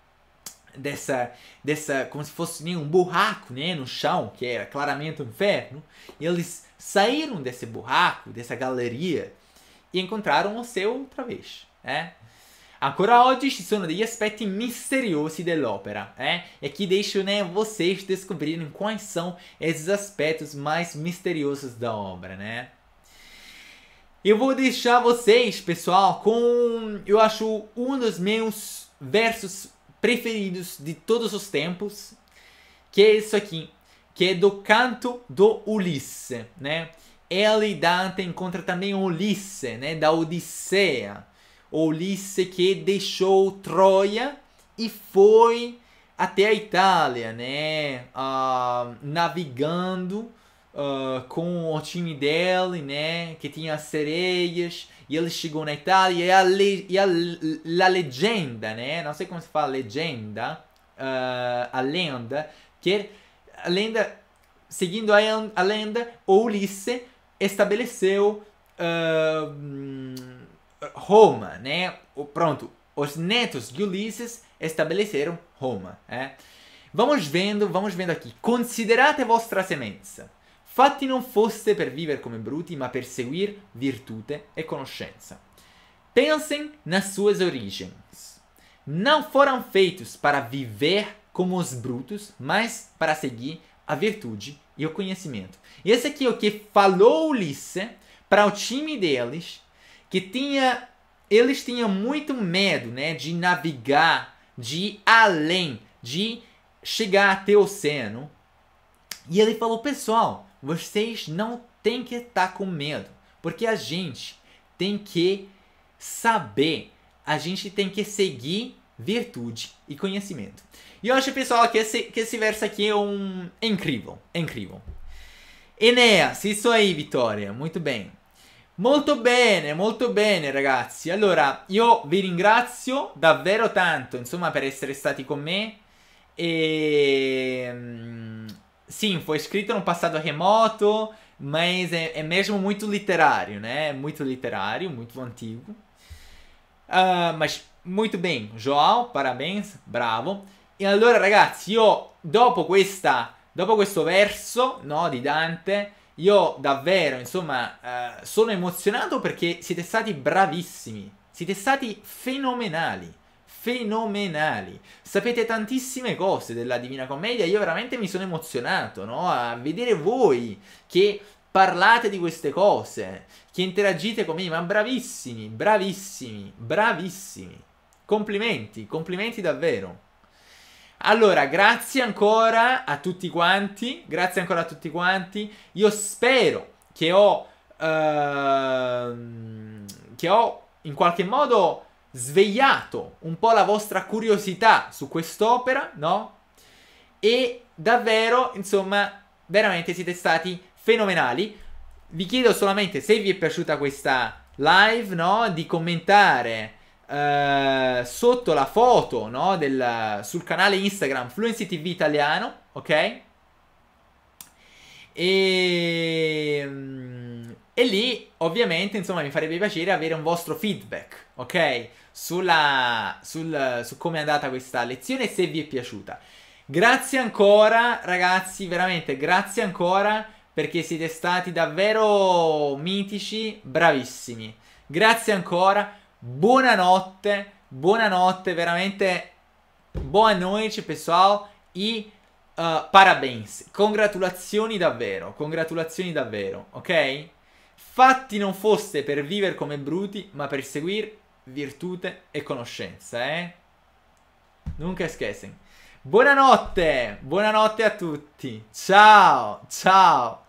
dessa dessa como se fosse né, um buraco, né, no chão, que era claramente o um inferno, e eles saíram desse buraco, dessa galeria e encontraram o céu outra vez, né? Ancora oggi ci sono degli aspetti misteriosi dell'opera, eh? E que deixo né, vocês descobrirem quais são esses aspectos mais misteriosos da obra, né? Eu vou deixar vocês, pessoal, com eu acho um dos meus versos preferidos de todos os tempos, que é isso aqui, que é do canto do Ulisse, né? Ela e Dante encontram também Ulisse, né, da Odisseia. Ulisse que deixou Troia e foi até a Itália, né? Uh, navegando uh, com o time dele, né? Que tinha as sereias. E ele chegou na Itália e a, le, e a, a legenda, né? Não sei como se fala legenda. Uh, a lenda. Que a lenda... Seguindo a, a lenda, Ulisse estabeleceu... Uh, Roma, né? O, pronto, os netos de Ulisses estabeleceram Roma. É. Vamos vendo, vamos vendo aqui. Considerate vostra semenza. Fatti non fosse per viver come bruti, ma per seguir virtute e conoscenza. Pensem nas suas origens. Não foram feitos para viver como os brutos, mas para seguir a virtude e o conhecimento. E esse aqui é o que falou Ulisses para o time deles que tinha eles tinham muito medo, né, de navegar, de ir além, de chegar até o oceano. E ele falou, pessoal, vocês não tem que estar tá com medo, porque a gente tem que saber, a gente tem que seguir virtude e conhecimento. E eu acho, pessoal, que esse, que esse verso aqui é um é incrível, é incrível. Enéas, isso aí, Vitória, muito bem. Molto bene, molto bene ragazzi. Allora, io vi ringrazio davvero tanto, insomma, per essere stati con me. E... Ehm, Sim, scritto in un passato remoto, ma è, é mesmo molto letterario, né? Muito literário, muito antigo. Uh, eh, mas muito bem, João, parabéns, bravo. E allora ragazzi, io dopo, questa, dopo questo verso no, di Dante io davvero, insomma, eh, sono emozionato perché siete stati bravissimi, siete stati fenomenali fenomenali. Sapete tantissime cose della Divina Commedia. Io veramente mi sono emozionato no? a vedere voi che parlate di queste cose, che interagite con me. Ma bravissimi, bravissimi, bravissimi. Complimenti, complimenti davvero. Allora, grazie ancora a tutti quanti, grazie ancora a tutti quanti. Io spero che ho, ehm, che ho in qualche modo svegliato un po' la vostra curiosità su quest'opera, no? E davvero, insomma, veramente siete stati fenomenali. Vi chiedo solamente se vi è piaciuta questa live, no? Di commentare eh, sotto la foto no, del, sul canale Instagram Fluency TV italiano, ok? E, ehm, e, lì ovviamente insomma mi farebbe piacere avere un vostro feedback, ok? Sulla, sul, su come è andata questa lezione e se vi è piaciuta. Grazie ancora ragazzi, veramente grazie ancora perché siete stati davvero mitici, bravissimi. Grazie ancora. Buonanotte, buonanotte, veramente boa noite, pessoal. E uh, parabéns, congratulazioni davvero, congratulazioni davvero, ok? Fatti non foste per vivere come bruti, ma per seguire virtute e conoscenza, eh? Nunca esquecem. Buonanotte, buonanotte a tutti. Ciao, ciao.